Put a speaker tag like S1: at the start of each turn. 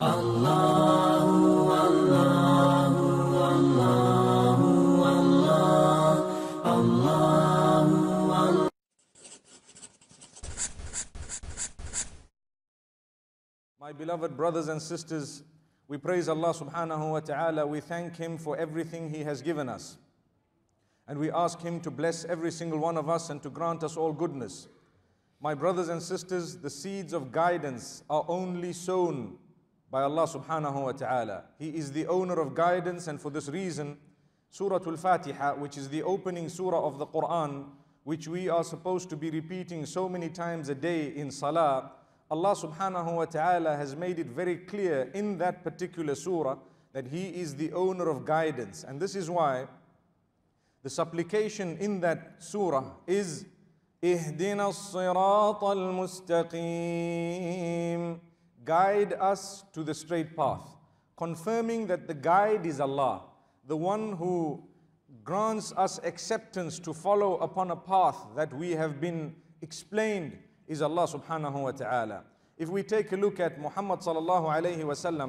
S1: الله My beloved brothers and sisters, we praise Allah subhanahu wa ta'ala. We thank Him for everything He has given us. And we ask Him to bless every single one of us and to grant us all goodness. My brothers and sisters, the seeds of guidance are only sown by Allah subhanahu wa ta'ala. He is the owner of guidance, and for this reason, Surah Al Fatiha, which is the opening surah of the Quran, which we are supposed to be repeating so many times a day in salah, Allah subhanahu wa ta'ala has made it very clear in that particular surah that He is the owner of guidance. And this is why the supplication in that surah is, اهدنا الصراط المستقيم guide us to the straight path, confirming that the guide is Allah, the one who grants us acceptance to follow upon a path that we have been explained is Allah subhanahu wa ta'ala. If we take a look at Muhammad sallallahu alayhi wa